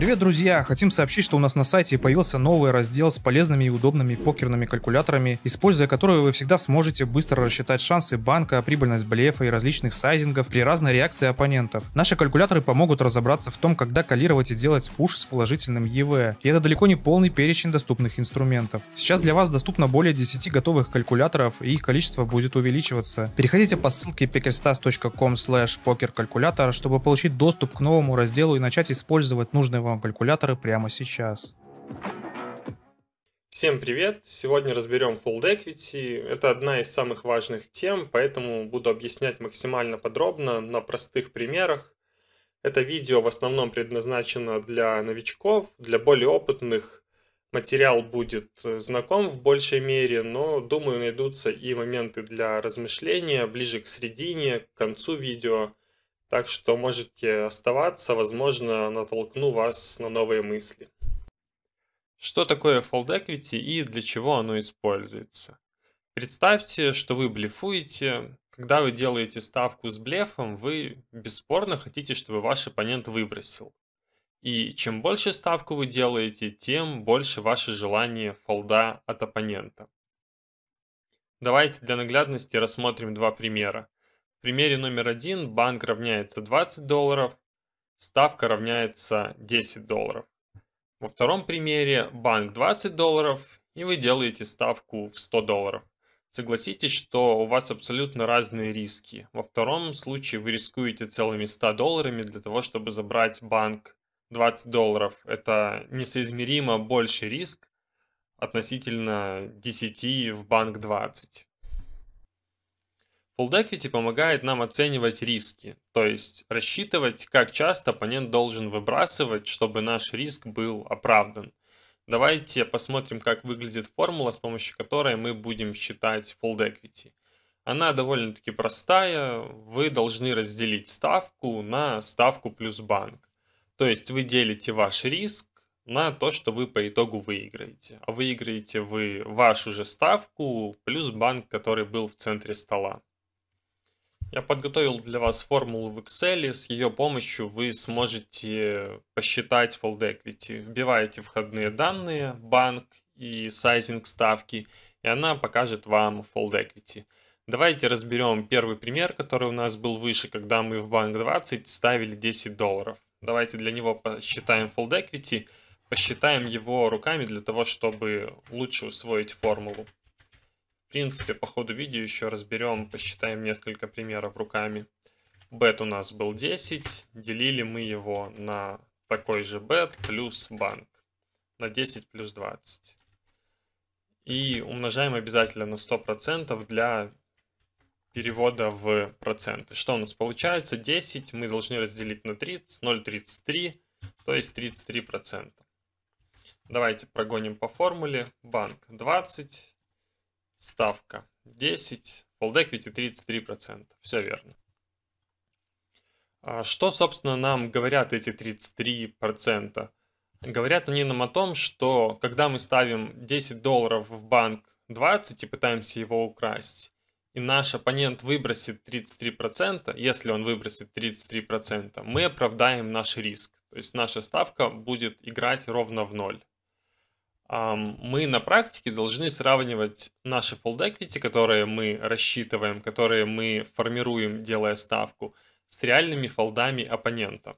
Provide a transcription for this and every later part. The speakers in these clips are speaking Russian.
Привет, друзья! Хотим сообщить, что у нас на сайте появился новый раздел с полезными и удобными покерными калькуляторами, используя которые вы всегда сможете быстро рассчитать шансы банка, прибыльность блефа и различных сайзингов при разной реакции оппонентов. Наши калькуляторы помогут разобраться в том, когда калировать и делать пуш с положительным ЕВ. И это далеко не полный перечень доступных инструментов. Сейчас для вас доступно более 10 готовых калькуляторов, и их количество будет увеличиваться. Переходите по ссылке pickerstas.com slash покеркалькулятор, чтобы получить доступ к новому разделу и начать использовать нужные вам вам калькуляторы прямо сейчас. Всем привет! Сегодня разберем Fold Equity. Это одна из самых важных тем, поэтому буду объяснять максимально подробно на простых примерах. Это видео в основном предназначено для новичков, для более опытных. Материал будет э, знаком в большей мере, но думаю найдутся и моменты для размышления ближе к середине, к концу видео. Так что можете оставаться, возможно, натолкну вас на новые мысли. Что такое Fold Equity и для чего оно используется? Представьте, что вы блефуете. Когда вы делаете ставку с блефом, вы бесспорно хотите, чтобы ваш оппонент выбросил. И чем больше ставку вы делаете, тем больше ваше желание фолда от оппонента. Давайте для наглядности рассмотрим два примера. В примере номер один банк равняется 20 долларов, ставка равняется 10 долларов. Во втором примере банк 20 долларов, и вы делаете ставку в 100 долларов. Согласитесь, что у вас абсолютно разные риски. Во втором случае вы рискуете целыми 100 долларами для того, чтобы забрать банк 20 долларов. Это несоизмеримо больший риск относительно 10 в банк 20. Full Equity помогает нам оценивать риски, то есть рассчитывать, как часто оппонент должен выбрасывать, чтобы наш риск был оправдан. Давайте посмотрим, как выглядит формула, с помощью которой мы будем считать Full Equity. Она довольно-таки простая. Вы должны разделить ставку на ставку плюс банк. То есть вы делите ваш риск на то, что вы по итогу выиграете. А выиграете вы вашу же ставку плюс банк, который был в центре стола. Я подготовил для вас формулу в Excel. С ее помощью вы сможете посчитать fold equity. Вбиваете входные данные, банк и сайзинг ставки, и она покажет вам fold equity. Давайте разберем первый пример, который у нас был выше, когда мы в банк 20 ставили 10 долларов. Давайте для него посчитаем fold equity, посчитаем его руками для того, чтобы лучше усвоить формулу. В принципе, по ходу видео еще разберем, посчитаем несколько примеров руками. Бет у нас был 10, делили мы его на такой же бет плюс банк, на 10 плюс 20. И умножаем обязательно на 100% для перевода в проценты. Что у нас получается? 10 мы должны разделить на 30, 0,33, то есть 33%. Давайте прогоним по формуле. Банк 20 ставка 10, fold equity 33%. Все верно. А что, собственно, нам говорят эти 33%? Говорят они нам о том, что когда мы ставим 10 долларов в банк 20 и пытаемся его украсть, и наш оппонент выбросит 33%, если он выбросит 33%, мы оправдаем наш риск. То есть наша ставка будет играть ровно в ноль мы на практике должны сравнивать наши fold equity, которые мы рассчитываем, которые мы формируем, делая ставку, с реальными фолдами оппонента.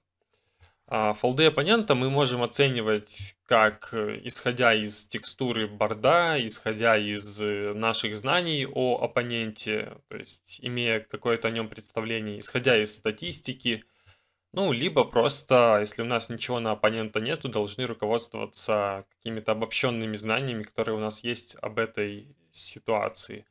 А, фолды оппонента мы можем оценивать как э, исходя из текстуры борда, исходя из э, наших знаний о оппоненте, то есть имея какое-то о нем представление, исходя из статистики, ну, либо просто, если у нас ничего на оппонента нету, должны руководствоваться какими-то обобщенными знаниями, которые у нас есть об этой ситуации.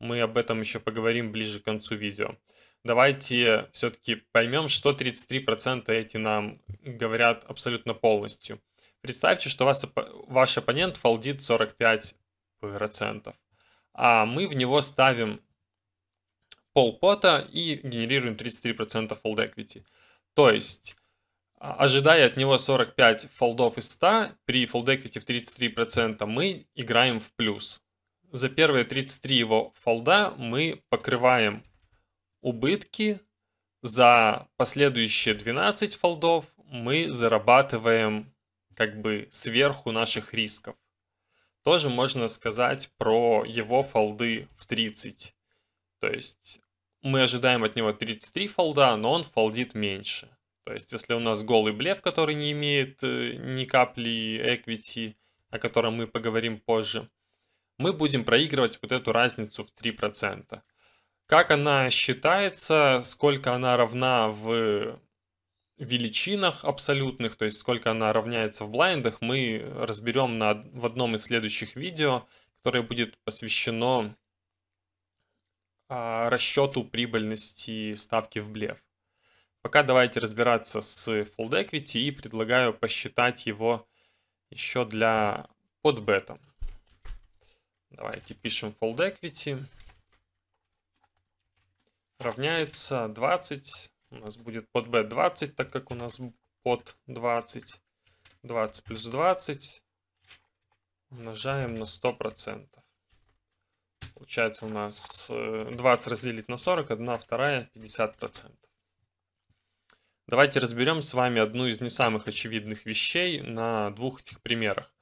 Мы об этом еще поговорим ближе к концу видео. Давайте все-таки поймем, что 33% эти нам говорят абсолютно полностью. Представьте, что вас, ваш оппонент фолдит 45%, а мы в него ставим полпота и генерируем 33% фолд эквити. То есть, а, ожидая от него 45 фолдов из 100, при фолд equity в 33% мы играем в плюс. За первые 33 его фолда мы покрываем убытки, за последующие 12 фолдов мы зарабатываем как бы сверху наших рисков. Тоже можно сказать про его фолды в 30. То есть мы ожидаем от него 33 фолда, но он фолдит меньше. То есть, если у нас голый блеф, который не имеет э, ни капли equity, о котором мы поговорим позже, мы будем проигрывать вот эту разницу в 3%. Как она считается, сколько она равна в величинах абсолютных, то есть сколько она равняется в блайндах, мы разберем на, в одном из следующих видео, которое будет посвящено а, расчету прибыльности ставки в блеф. Пока давайте разбираться с Fold Equity и предлагаю посчитать его еще для под бетом. Давайте пишем Fold Equity. Равняется 20. У нас будет под бет 20, так как у нас под 20. 20 плюс 20 умножаем на 100%. Получается у нас 20 э, разделить на 40, 1 вторая 50%. Давайте разберем с вами одну из не самых очевидных вещей на двух этих примерах.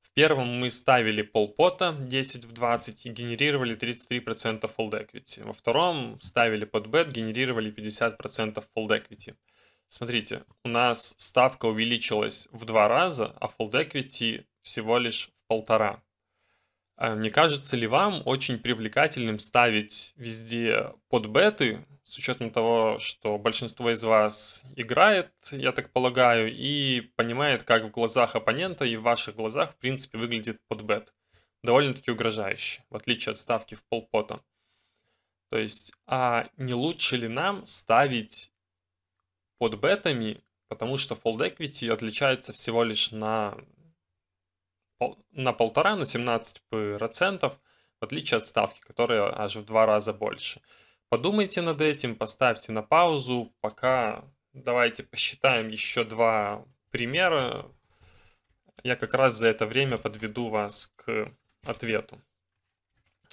В первом мы ставили полпота 10 в 20 и генерировали 33% fold equity. Во втором ставили под бет, генерировали 50% fold equity. Смотрите, у нас ставка увеличилась в два раза, а fold equity всего лишь в полтора. А не кажется ли вам очень привлекательным ставить везде под беты, с учетом того, что большинство из вас играет, я так полагаю, и понимает, как в глазах оппонента и в ваших глазах, в принципе, выглядит под бет. Довольно-таки угрожающе, в отличие от ставки в полпота. То есть, а не лучше ли нам ставить под бетами, потому что Fold Equity отличается всего лишь на на полтора, на 17 процентов, в отличие от ставки, которая аж в два раза больше. Подумайте над этим, поставьте на паузу, пока давайте посчитаем еще два примера. Я как раз за это время подведу вас к ответу.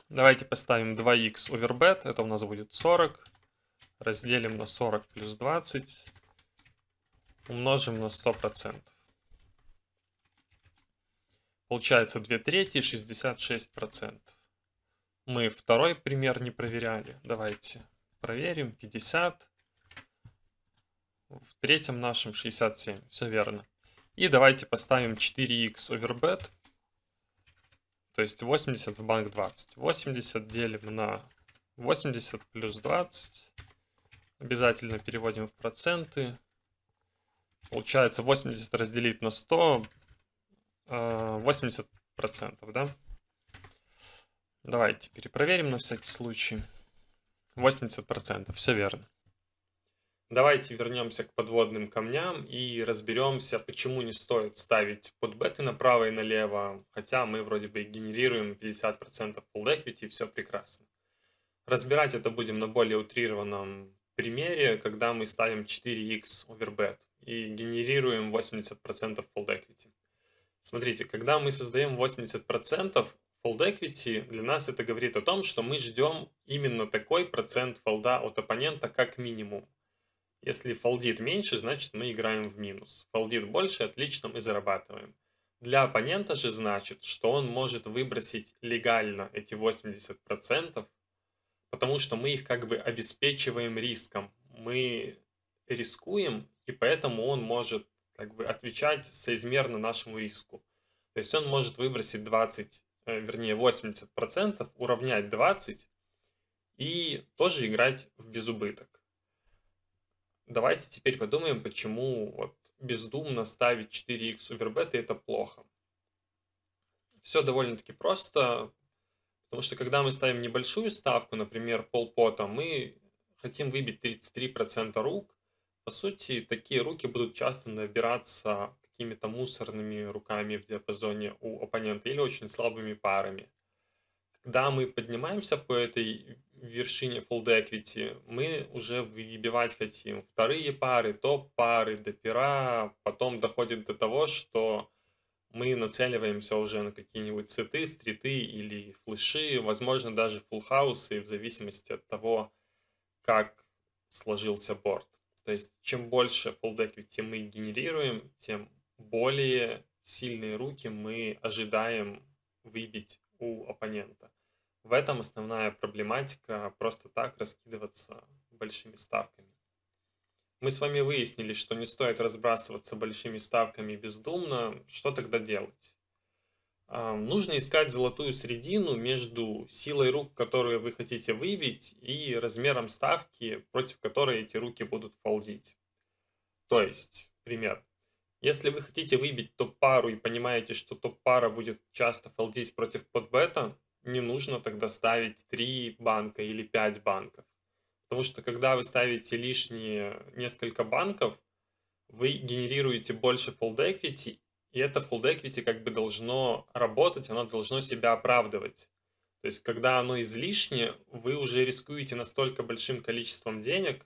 Давайте поставим 2x overbet, это у нас будет 40. Разделим на 40 плюс 20. Умножим на 100%. Получается 2 трети 66%. Мы второй пример не проверяли. Давайте проверим. 50. В третьем нашем 67. Все верно. И давайте поставим 4x overbet. То есть 80 в банк 20. 80 делим на 80 плюс 20. Обязательно переводим в проценты. Получается 80 разделить на 100 80%, э, да? Давайте перепроверим на всякий случай. 80%, все верно. Давайте вернемся к подводным камням и разберемся, почему не стоит ставить под беты направо и налево, хотя мы вроде бы генерируем 50% full equity и все прекрасно. Разбирать это будем на более утрированном примере, когда мы ставим 4x overbet и генерируем 80% full equity. Смотрите, когда мы создаем 80% fold equity, для нас это говорит о том, что мы ждем именно такой процент фолда от оппонента как минимум. Если фолдит меньше, значит мы играем в минус. Фолдит больше, отлично, мы зарабатываем. Для оппонента же значит, что он может выбросить легально эти 80%, потому что мы их как бы обеспечиваем риском. Мы рискуем, и поэтому он может как бы отвечать соизмерно нашему риску. То есть он может выбросить 20, э, вернее 80%, процентов, уравнять 20 и тоже играть в безубыток. Давайте теперь подумаем, почему вот бездумно ставить 4x овербета это плохо. Все довольно-таки просто, потому что когда мы ставим небольшую ставку, например, полпота, мы хотим выбить 33% рук, по сути, такие руки будут часто набираться какими-то мусорными руками в диапазоне у оппонента или очень слабыми парами. Когда мы поднимаемся по этой вершине fold equity, мы уже выбивать хотим вторые пары, топ-пары, до пера, потом доходит до того, что мы нацеливаемся уже на какие-нибудь цветы, стриты или флеши, возможно, даже фулл-хаусы, в зависимости от того, как сложился борт. То есть, чем больше фоллбеков мы генерируем, тем более сильные руки мы ожидаем выбить у оппонента. В этом основная проблематика просто так раскидываться большими ставками. Мы с вами выяснили, что не стоит разбрасываться большими ставками бездумно. Что тогда делать? Нужно искать золотую середину между силой рук, которые вы хотите выбить, и размером ставки, против которой эти руки будут фолдить. То есть, пример. Если вы хотите выбить топ-пару и понимаете, что топ-пара будет часто фолдить против подбета, не нужно тогда ставить 3 банка или 5 банков. Потому что когда вы ставите лишние несколько банков, вы генерируете больше фолд эквити. И это full equity как бы должно работать, оно должно себя оправдывать. То есть, когда оно излишне, вы уже рискуете настолько большим количеством денег,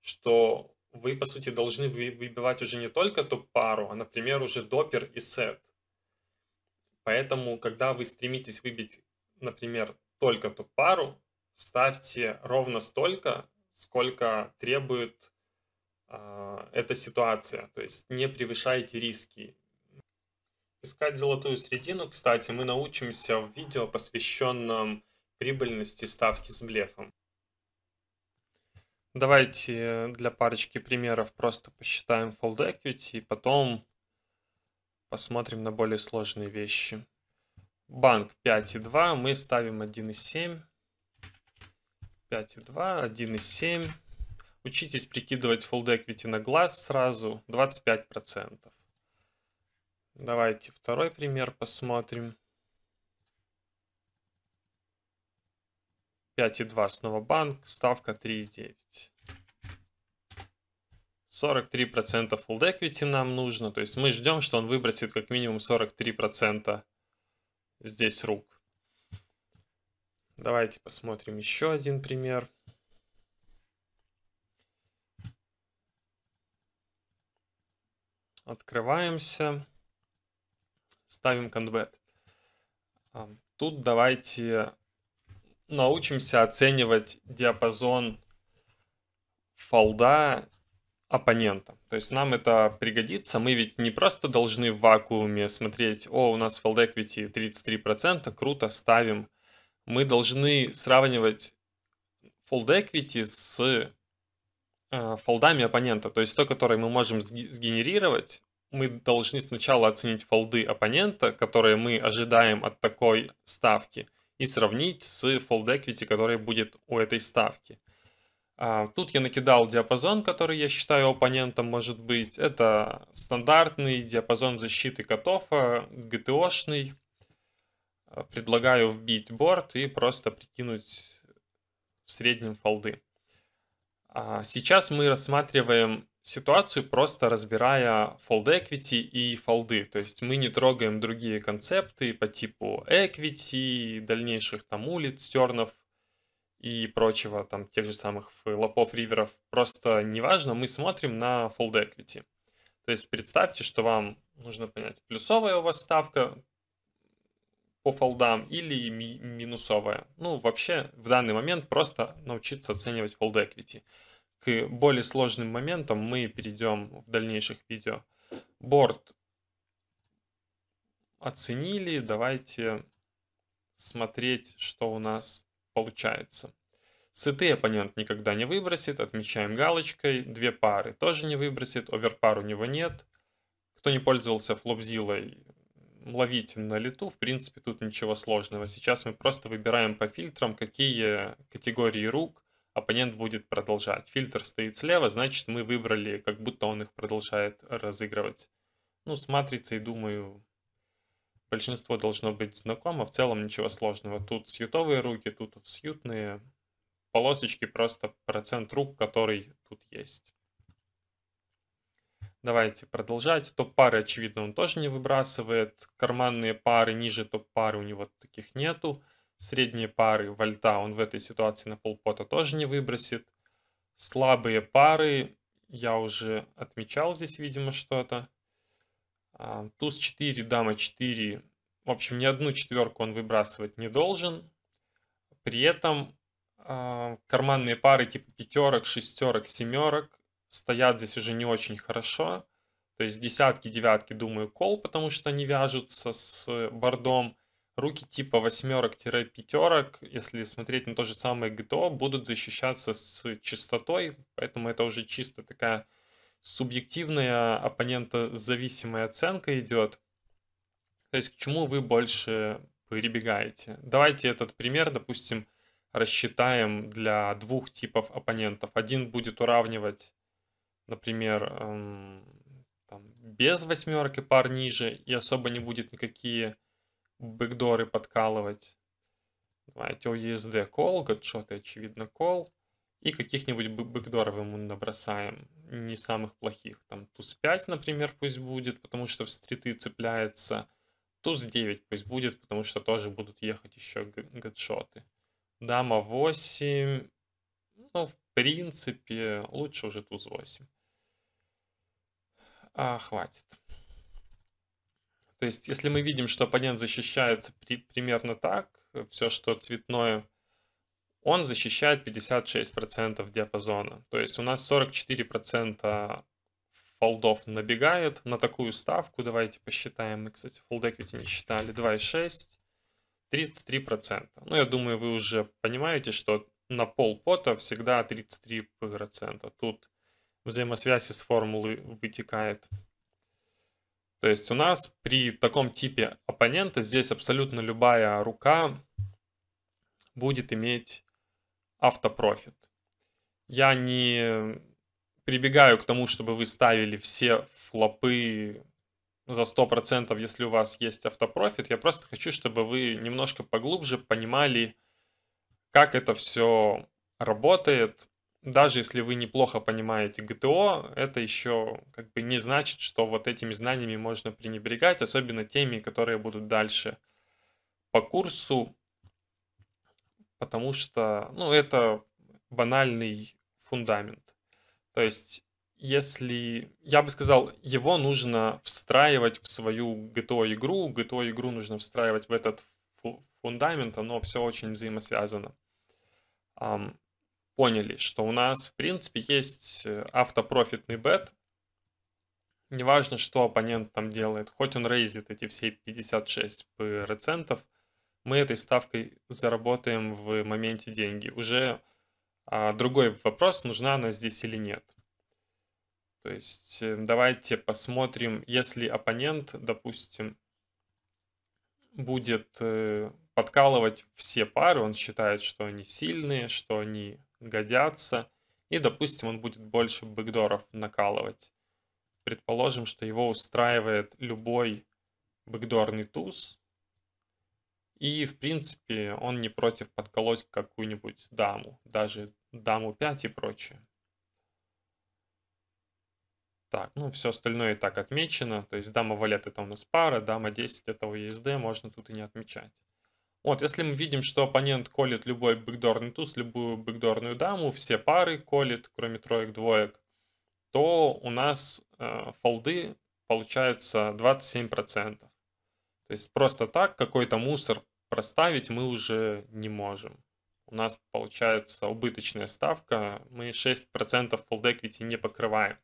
что вы, по сути, должны выбивать уже не только топ-пару, а, например, уже допер и сет. Поэтому, когда вы стремитесь выбить, например, только топ-пару, ставьте ровно столько, сколько требует э, эта ситуация. То есть не превышайте риски. Искать золотую средину, кстати, мы научимся в видео, посвященном прибыльности ставки с блефом. Давайте для парочки примеров просто посчитаем fold equity и потом посмотрим на более сложные вещи. Банк 5,2, мы ставим 1,7. 5,2, 1,7. Учитесь прикидывать fold equity на глаз сразу 25%. Давайте второй пример посмотрим. 5,2 снова банк, ставка 3,9. 43% full equity нам нужно, то есть мы ждем, что он выбросит как минимум 43% здесь рук. Давайте посмотрим еще один пример. Открываемся ставим конвет. Тут давайте научимся оценивать диапазон фолда оппонента. То есть нам это пригодится. Мы ведь не просто должны в вакууме смотреть, о, у нас фолд equity 33%, круто, ставим. Мы должны сравнивать фолд equity с э, фолдами оппонента, то есть то, которое мы можем сгенерировать мы должны сначала оценить фолды оппонента, которые мы ожидаем от такой ставки, и сравнить с фолд equity, который будет у этой ставки. А, тут я накидал диапазон, который я считаю оппонентом может быть. Это стандартный диапазон защиты котов, GTO-шный. А, а, предлагаю вбить борт и просто прикинуть в среднем фолды. Сейчас мы рассматриваем ситуацию, просто разбирая fold equity и фолды. То есть мы не трогаем другие концепты по типу equity, дальнейших там улиц, тернов и прочего, там тех же самых лопов, риверов. Просто неважно, мы смотрим на fold equity. То есть представьте, что вам нужно понять, плюсовая у вас ставка по фолдам или ми минусовая. Ну, вообще, в данный момент просто научиться оценивать fold equity к более сложным моментам мы перейдем в дальнейших видео. Борт оценили. Давайте смотреть, что у нас получается. Сытый оппонент никогда не выбросит. Отмечаем галочкой. Две пары тоже не выбросит. Оверпар у него нет. Кто не пользовался флопзилой, ловите на лету. В принципе, тут ничего сложного. Сейчас мы просто выбираем по фильтрам, какие категории рук оппонент будет продолжать. Фильтр стоит слева, значит мы выбрали, как будто он их продолжает разыгрывать. Ну, с матрицей, думаю, большинство должно быть знакомо. В целом ничего сложного. Тут сьютовые руки, тут сьютные полосочки, просто процент рук, который тут есть. Давайте продолжать. Топ-пары, очевидно, он тоже не выбрасывает. Карманные пары ниже топ-пары у него таких нету. Средние пары вольта он в этой ситуации на полпота тоже не выбросит. Слабые пары, я уже отмечал здесь, видимо, что-то. А, туз 4, дама 4. В общем, ни одну четверку он выбрасывать не должен. При этом а, карманные пары типа пятерок, шестерок, семерок стоят здесь уже не очень хорошо. То есть десятки, девятки, думаю, кол, потому что они вяжутся с бордом руки типа восьмерок-пятерок, если смотреть на то же самое ГТО, будут защищаться с частотой, поэтому это уже чисто такая субъективная оппонента зависимая оценка идет. То есть к чему вы больше прибегаете. Давайте этот пример, допустим, рассчитаем для двух типов оппонентов. Один будет уравнивать, например, эм, там, без восьмерки пар ниже, и особо не будет никакие бэкдоры подкалывать. Давайте USD call, гатшоты, очевидно, call. И каких-нибудь бэкдоров ему набросаем. Не самых плохих. Там туз 5, например, пусть будет, потому что в стриты цепляется. Туз 9 пусть будет, потому что тоже будут ехать еще гатшоты. Дама 8. Ну, в принципе, лучше уже туз 8. А, хватит. То есть, если мы видим, что оппонент защищается при, примерно так, э, все, что цветное, он защищает 56% диапазона. То есть у нас 44% фолдов набегает на такую ставку. Давайте посчитаем. Мы, кстати, фолд equity не считали. 2,6. 33%. Ну, я думаю, вы уже понимаете, что на пол пота всегда 33%. Тут взаимосвязь из формулы вытекает. То есть у нас при таком типе оппонента здесь абсолютно любая рука будет иметь автопрофит. Я не прибегаю к тому, чтобы вы ставили все флопы за 100%, если у вас есть автопрофит. Я просто хочу, чтобы вы немножко поглубже понимали, как это все работает, даже если вы неплохо понимаете ГТО, это еще как бы не значит, что вот этими знаниями можно пренебрегать, особенно теми, которые будут дальше по курсу, потому что, ну, это банальный фундамент. То есть, если, я бы сказал, его нужно встраивать в свою GTO-игру, GTO-игру нужно встраивать в этот фундамент, оно все очень взаимосвязано поняли, что у нас, в принципе, есть э, автопрофитный бет. Неважно, что оппонент там делает, хоть он рейзит эти все 56 процентов, мы этой ставкой заработаем в моменте деньги. Уже а, другой вопрос, нужна она здесь или нет. То есть э, давайте посмотрим, если оппонент, допустим, будет э, подкалывать все пары, он считает, что они сильные, что они годятся. И, допустим, он будет больше бэкдоров накалывать. Предположим, что его устраивает любой бэкдорный туз. И, в принципе, он не против подколоть какую-нибудь даму, даже даму 5 и прочее. Так, ну все остальное и так отмечено. То есть дама валет это у нас пара, дама 10 это УСД, можно тут и не отмечать. Вот, если мы видим, что оппонент колет любой бэкдорный туз, любую бэкдорную даму, все пары колет, кроме троек-двоек, то у нас э, фолды получается 27%. То есть просто так какой-то мусор проставить мы уже не можем. У нас получается убыточная ставка, мы 6% фолдеквити не покрываем.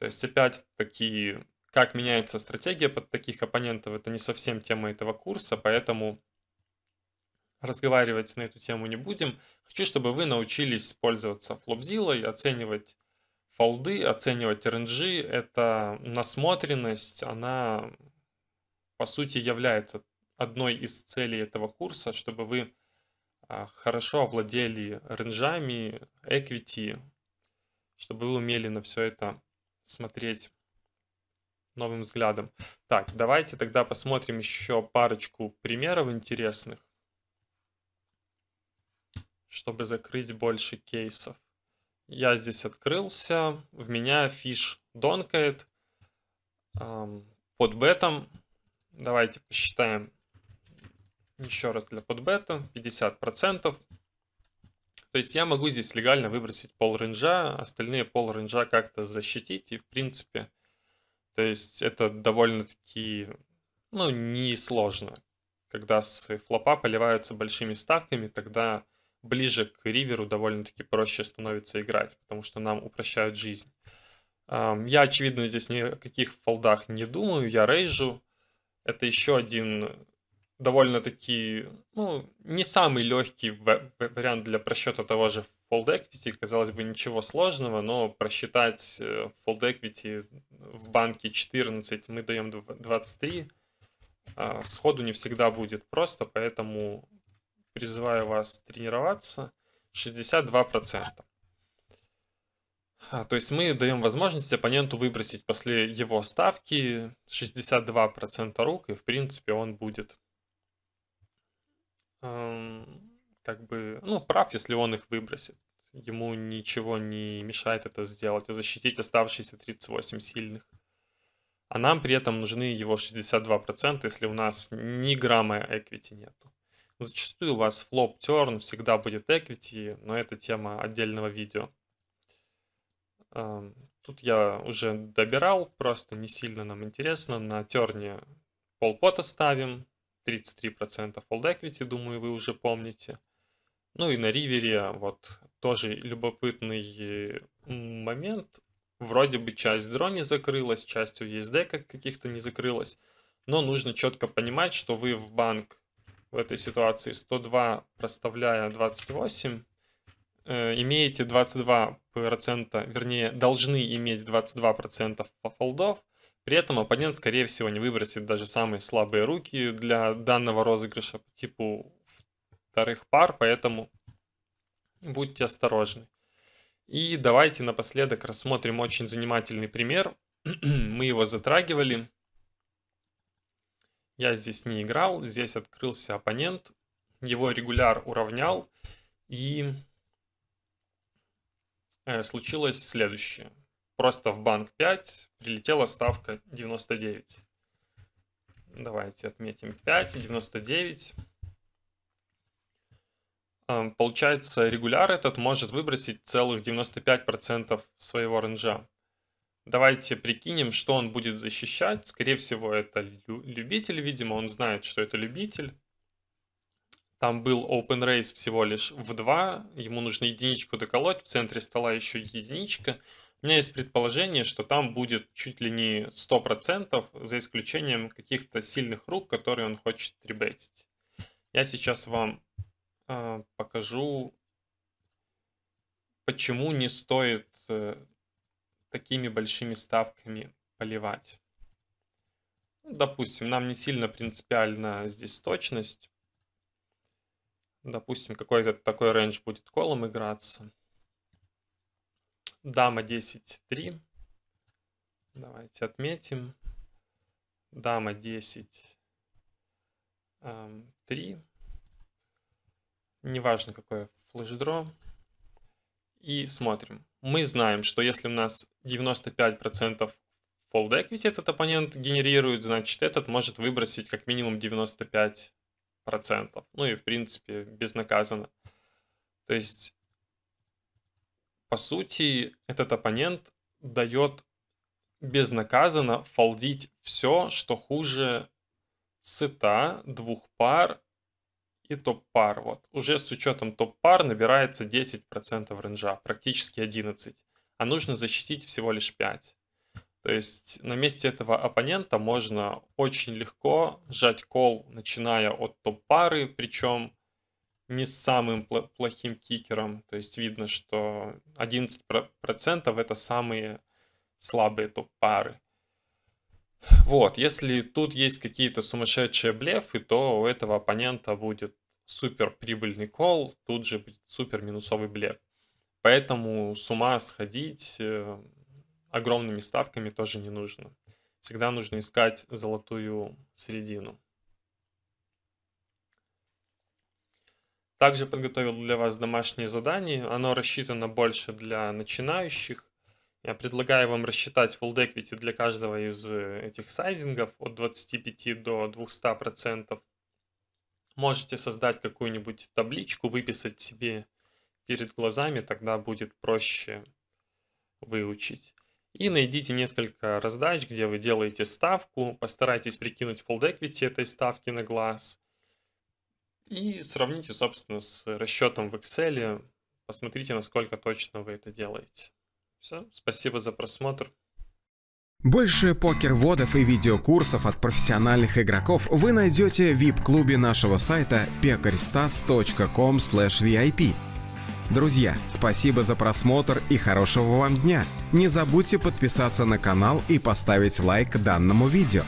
То есть опять-таки, как меняется стратегия под таких оппонентов, это не совсем тема этого курса, поэтому разговаривать на эту тему не будем. Хочу, чтобы вы научились пользоваться Flopzilla, оценивать фолды, оценивать RNG. Это насмотренность, она по сути является одной из целей этого курса, чтобы вы а, хорошо овладели ренжами, equity, чтобы вы умели на все это смотреть новым взглядом. Так, давайте тогда посмотрим еще парочку примеров интересных чтобы закрыть больше кейсов. Я здесь открылся, в меня фиш донкает эм, под бетом. Давайте посчитаем еще раз для под бета 50%. То есть я могу здесь легально выбросить пол ренджа, остальные пол ренджа как-то защитить. И в принципе, то есть это довольно-таки, ну, несложно. Когда с флопа поливаются большими ставками, тогда ближе к риверу довольно-таки проще становится играть, потому что нам упрощают жизнь. Я, очевидно, здесь ни о каких фолдах не думаю, я рейжу. Это еще один довольно-таки, ну, не самый легкий вариант для просчета того же Fold Equity. Казалось бы, ничего сложного, но просчитать Fold э, Equity в банке 14 мы даем 23. А, сходу не всегда будет просто, поэтому призываю вас тренироваться, 62%. процента а, то есть мы даем возможность оппоненту выбросить после его ставки 62% рук, и в принципе он будет эм, как бы, ну, прав, если он их выбросит. Ему ничего не мешает это сделать, и а защитить оставшиеся 38 сильных. А нам при этом нужны его 62%, если у нас ни грамма equity нету. Зачастую у вас флоп turn всегда будет equity, но это тема отдельного видео. Эм, тут я уже добирал, просто не сильно нам интересно. На терне полпота ставим, 33% old equity, думаю, вы уже помните. Ну и на ривере вот тоже любопытный момент. Вроде бы часть дро не закрылась, часть USD как каких-то не закрылась. Но нужно четко понимать, что вы в банк в этой ситуации 102 проставляя 28, э, имеете 22%, вернее, должны иметь 22% фолдов, при этом оппонент, скорее всего, не выбросит даже самые слабые руки для данного розыгрыша по типу вторых пар, поэтому будьте осторожны. И давайте напоследок рассмотрим очень занимательный пример. Мы его затрагивали. Я здесь не играл, здесь открылся оппонент, его регуляр уравнял, и э, случилось следующее. Просто в банк 5 прилетела ставка 99. Давайте отметим 5, 99. Эм, получается, регуляр этот может выбросить целых 95% своего ренжа. Давайте прикинем, что он будет защищать. Скорее всего, это любитель, видимо, он знает, что это любитель. Там был open race всего лишь в 2, ему нужно единичку доколоть, в центре стола еще единичка. У меня есть предположение, что там будет чуть ли не 100%, за исключением каких-то сильных рук, которые он хочет ребетить. Я сейчас вам э, покажу, почему не стоит э, такими большими ставками поливать. Ну, допустим, нам не сильно принципиально здесь точность. Допустим, какой-то такой рейндж будет колом играться. Дама 10-3. Давайте отметим. Дама 10 3. Неважно, какое флешдро. И смотрим мы знаем, что если у нас 95% fold equity этот оппонент генерирует, значит этот может выбросить как минимум 95%. Ну и в принципе безнаказанно. То есть, по сути, этот оппонент дает безнаказанно фолдить все, что хуже сета, двух пар и топ-пар. Вот. Уже с учетом топ-пар набирается 10% ренжа, практически 11%, а нужно защитить всего лишь 5%. То есть на месте этого оппонента можно очень легко сжать кол, начиная от топ-пары, причем не с самым плохим кикером. То есть видно, что 11% это самые слабые топ-пары. Вот, если тут есть какие-то сумасшедшие блефы, то у этого оппонента будет супер прибыльный кол, тут же будет супер минусовый блеф. Поэтому с ума сходить э, огромными ставками тоже не нужно. Всегда нужно искать золотую середину. Также подготовил для вас домашнее задание. Оно рассчитано больше для начинающих. Я предлагаю вам рассчитать Fold Equity для каждого из э, этих сайзингов от 25 до 200%. Можете создать какую-нибудь табличку, выписать себе перед глазами, тогда будет проще выучить. И найдите несколько раздач, где вы делаете ставку, постарайтесь прикинуть fold equity этой ставки на глаз и сравните, собственно, с расчетом в Excel, посмотрите, насколько точно вы это делаете. Все, спасибо за просмотр. Больше покер-водов и видеокурсов от профессиональных игроков вы найдете в VIP-клубе нашего сайта pekarystas.com VIP. Друзья, спасибо за просмотр и хорошего вам дня! Не забудьте подписаться на канал и поставить лайк данному видео.